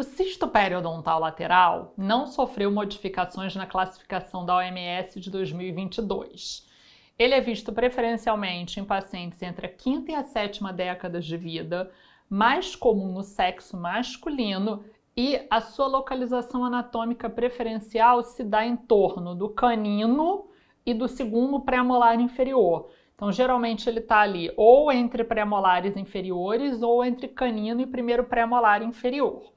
O tipo, cisto periodontal lateral não sofreu modificações na classificação da OMS de 2022. Ele é visto preferencialmente em pacientes entre a quinta e a sétima décadas de vida, mais comum no sexo masculino e a sua localização anatômica preferencial se dá em torno do canino e do segundo pré-molar inferior. Então, geralmente ele está ali ou entre pré-molares inferiores ou entre canino e primeiro pré-molar inferior.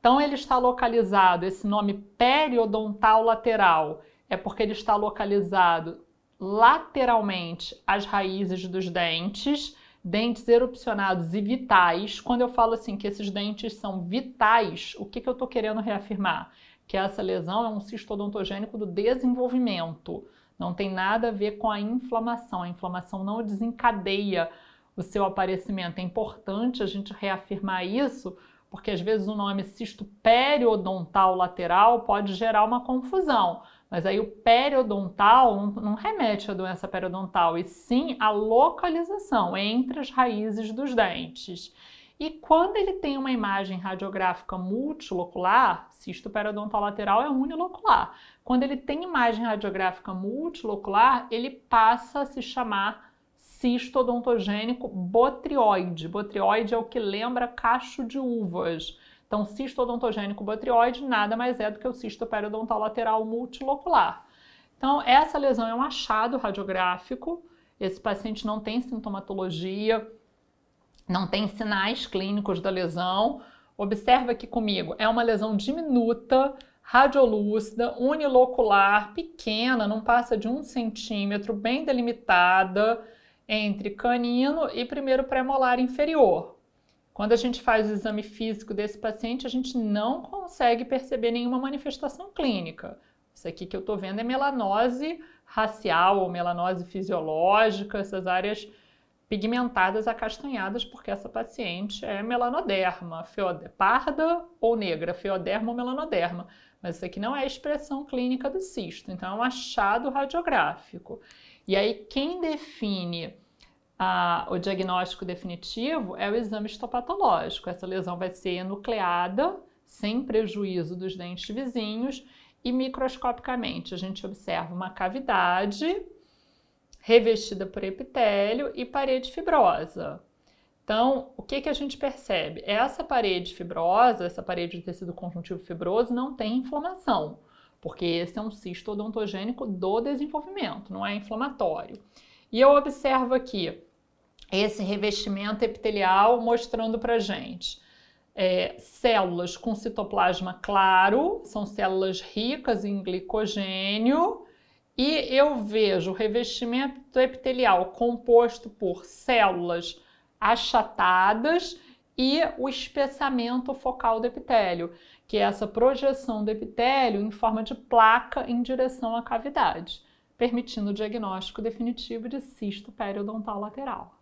Então ele está localizado, esse nome periodontal lateral é porque ele está localizado lateralmente às raízes dos dentes, dentes erupcionados e vitais. Quando eu falo assim que esses dentes são vitais, o que, que eu estou querendo reafirmar? Que essa lesão é um cisto odontogênico do desenvolvimento. Não tem nada a ver com a inflamação. A inflamação não desencadeia o seu aparecimento. É importante a gente reafirmar isso, porque às vezes o nome cisto periodontal lateral pode gerar uma confusão. Mas aí o periodontal não, remete à doença periodontal, e sim à localização entre as raízes dos dentes. E quando ele tem uma imagem radiográfica multilocular, cisto periodontal lateral é unilocular. Quando ele tem imagem radiográfica multilocular, ele passa a se chamar cisto odontogênico botrioide. Botrioide é o que lembra cacho de uvas. Então, cisto odontogênico botrioide nada mais é do que o cisto periodontal lateral multilocular. Então, essa lesão é um achado radiográfico. Esse paciente não tem sintomatologia, não tem sinais clínicos da lesão. Observa aqui comigo, é uma lesão diminuta, radiolúcida, unilocular, pequena, não passa de um centímetro, bem delimitada entre canino e primeiro premolar inferior. Quando a gente faz o exame físico desse paciente, a gente não consegue perceber nenhuma manifestação clínica. Isso aqui que eu estou vendo é melanose racial ou melanose fisiológica, essas áreas pigmentadas, acastanhadas, porque essa paciente é melanoderma, parda ou negra, feoderma ou melanoderma. Mas isso aqui não é expressão clínica do cisto, então é um achado radiográfico. E aí, quem define a, o diagnóstico definitivo é o exame histopatológico. Essa lesão vai ser enucleada, sem prejuízo dos dentes vizinhos, e microscopicamente a gente observa uma cavidade revestida por epitélio e parede fibrosa. Então, o que, que a gente percebe? Essa parede fibrosa, essa parede de tecido conjuntivo fibroso, não tem inflamação porque esse é um cisto odontogênico do desenvolvimento, não é inflamatório. E eu observo aqui esse revestimento epitelial mostrando para gente é, células com citoplasma claro, são células ricas em glicogênio, e eu vejo o revestimento epitelial composto por células achatadas e o espessamento focal do epitélio, que é essa projeção do epitélio em forma de placa em direção à cavidade, permitindo o diagnóstico definitivo de cisto periodontal lateral.